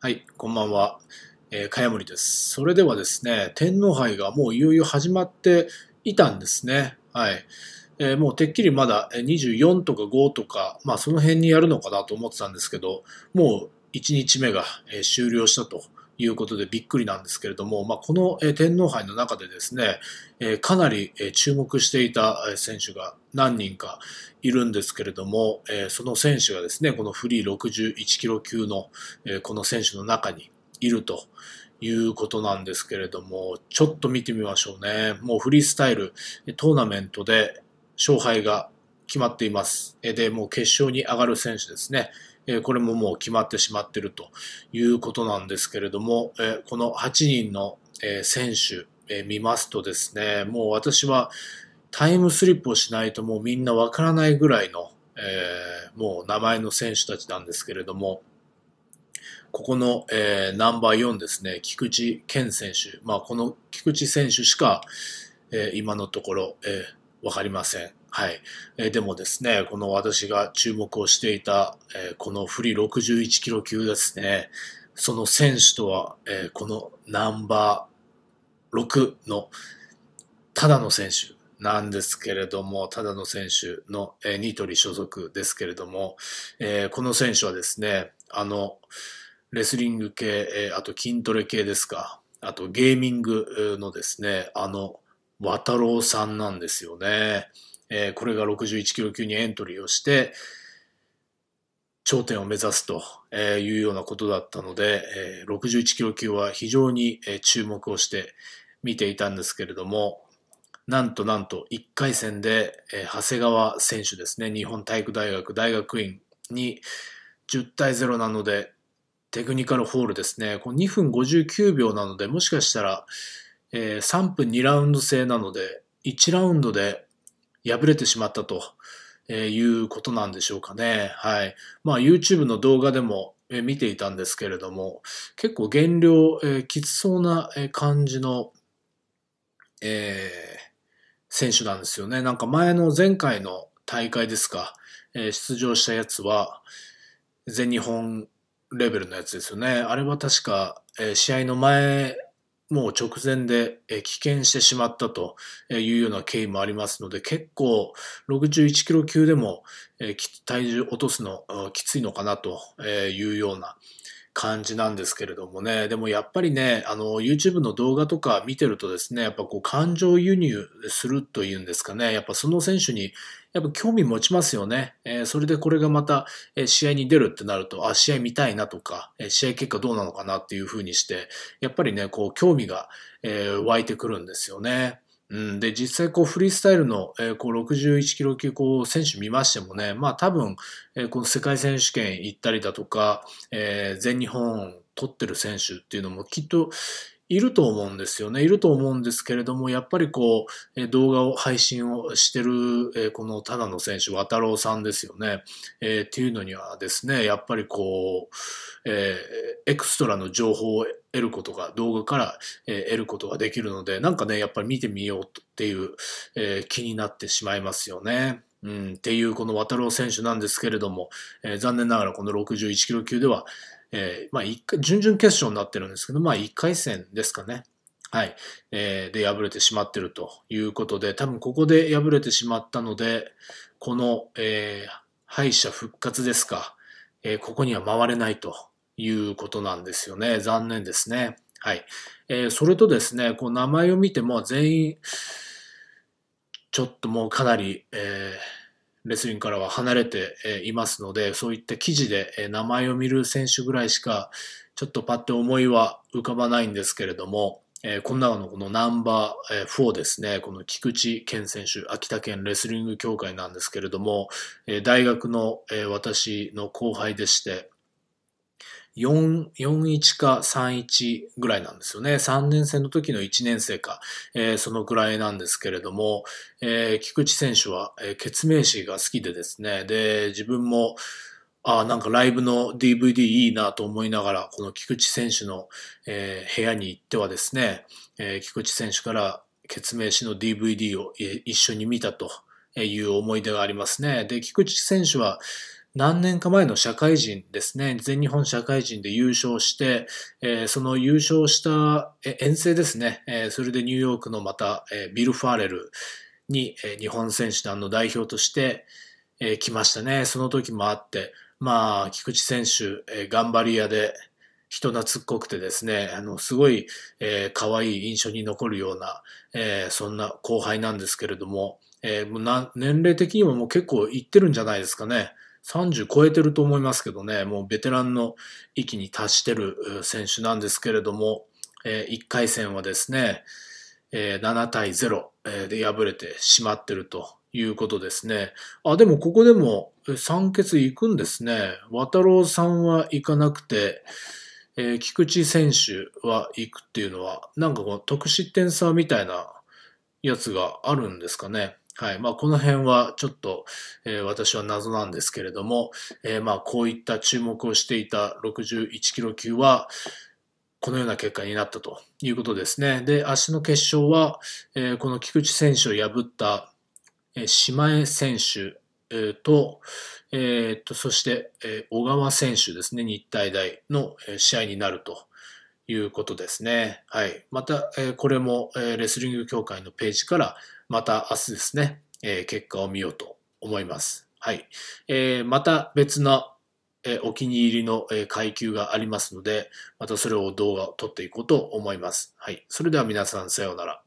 はい、こんばんは。えー、かやむりです。それではですね、天皇杯がもういよいよ始まっていたんですね。はい。えー、もうてっきりまだ24とか5とか、まあその辺にやるのかなと思ってたんですけど、もう1日目が終了したということでびっくりなんですけれども、まあ、この天皇杯の中でですね、かなり注目していた選手が何人かいるんですけれども、その選手がですね、このフリー61キロ級のこの選手の中にいるということなんですけれども、ちょっと見てみましょうね。もうフリースタイル、トーナメントで勝敗が決まっています。で、もう決勝に上がる選手ですね。これももう決まってしまっているということなんですけれども、この8人の選手見ますとですね、もう私はタイムスリップをしないともうみんなわからないぐらいの、えもう名前の選手たちなんですけれども、ここの、えー、ナンバー4ですね、菊池健選手。まあ、この菊池選手しか、えー、今のところ、えー、わかりません。はい。えでもですね、この私が注目をしていた、えこのフリー61キロ級ですね、その選手とは、えこのナンバー6のただの選手なんですけれども、ただの選手の、えニトリ所属ですけれども、えこの選手はですね、あの、レスリング系、えあと筋トレ系ですか、あとゲーミングのですね、あの、渡郎さんなんですよね。えー、これが61キロ級にエントリーをして、頂点を目指すというようなことだったので、61キロ級は非常に注目をして見ていたんですけれども、なんとなんと1回戦で、長谷川選手ですね、日本体育大学大学院に10対0なので、テクニカルホールですね、この2分59秒なので、もしかしたら、3分2ラウンド制なので、1ラウンドで敗れてしまったということなんでしょうかね。はい。まあ YouTube の動画でも見ていたんですけれども、結構減量、えー、きつそうな感じの、えー、選手なんですよね。なんか前の前回の大会ですか、えー、出場したやつは、全日本レベルのやつですよね。あれは確か、えー、試合の前もう直前で棄権してしまったというような経緯もありますので、結構61キロ級でも体重落とすのきついのかなというような感じなんですけれどもね。でもやっぱりね、あの、YouTube の動画とか見てるとですね、やっぱこう感情輸入するというんですかね、やっぱその選手にやっぱ興味持ちますよね。えー、それでこれがまた、え試合に出るってなると、あ、試合見たいなとか、え試合結果どうなのかなっていうふうにして、やっぱりね、こう興味が、えー、湧いてくるんですよね。うん、で、実際こうフリースタイルの、えー、こう61キロ級こう選手見ましてもね、まあ多分、えー、この世界選手権行ったりだとか、えー、全日本取ってる選手っていうのもきっといると思うんですよね。いると思うんですけれども、やっぱりこう、え動画を配信をしてる、えこのただの選手、渡郎さんですよね。えー、っていうのにはですね、やっぱりこう、えー、エクストラの情報を得ることが、動画から、え得ることができるので、なんかね、やっぱり見てみようっていう、えー、気になってしまいますよね。うん、っていうこの渡郎選手なんですけれども、え残念ながらこの61キロ級では、えー、まあ、回、準々決勝になってるんですけど、まあ、一回戦ですかね。はい。えー、で、敗れてしまってるということで、多分ここで敗れてしまったので、この、えー、敗者復活ですか、えー、ここには回れないということなんですよね。残念ですね。はい。えー、それとですね、こう名前を見ても全員、ちょっともうかなり、えー、レスリングからは離れていますので、そういった記事で名前を見る選手ぐらいしか、ちょっとパッて思いは浮かばないんですけれども、えー、この中のこのナンバー4ですね、この菊池健選手、秋田県レスリング協会なんですけれども、えー、大学の、えー、私の後輩でして、4、1か31ぐらいなんですよね。3年生の時の1年生か、えー、そのぐらいなんですけれども、えー、菊池選手は、えー、決名詞が好きでですね、で、自分も、あなんかライブの DVD いいなと思いながら、この菊池選手の、えー、部屋に行ってはですね、えー、菊池選手から血明詞の DVD を一緒に見たという思い出がありますね。で、菊池選手は、何年か前の社会人ですね、全日本社会人で優勝して、えー、その優勝した遠征ですね、えー、それでニューヨークのまた、えー、ビル・ファーレルに、え日本選手団の代表として、え来ましたね。その時もあって、まあ、菊池選手、え頑張り屋で、人懐っこくてですね、あの、すごい、えー、可愛い印象に残るような、えー、そんな後輩なんですけれども、えー、もうな年齢的にももう結構いってるんじゃないですかね。30超えてると思いますけどね、もうベテランの域に達してる選手なんですけれども、えー、1回戦はですね、えー、7対0で敗れてしまってるということですね。あ、でもここでも酸欠行くんですね。渡郎さんは行かなくて、えー、菊池選手は行くっていうのは、なんかこの得失点差みたいなやつがあるんですかね。はい。まあ、この辺はちょっと、えー、私は謎なんですけれども、えー、まあ、こういった注目をしていた61キロ級は、このような結果になったということですね。で、明日の決勝は、えー、この菊池選手を破った、え島江選手、えー、と、えー、っと、そして、え小川選手ですね、日体大の試合になるということですね。はい。また、えこれも、えレスリング協会のページからまた明日ですね、えー、結果を見ようと思います。はい。えー、また別な、えー、お気に入りの、えー、階級がありますので、またそれを動画を撮っていこうと思います。はい。それでは皆さん、さようなら。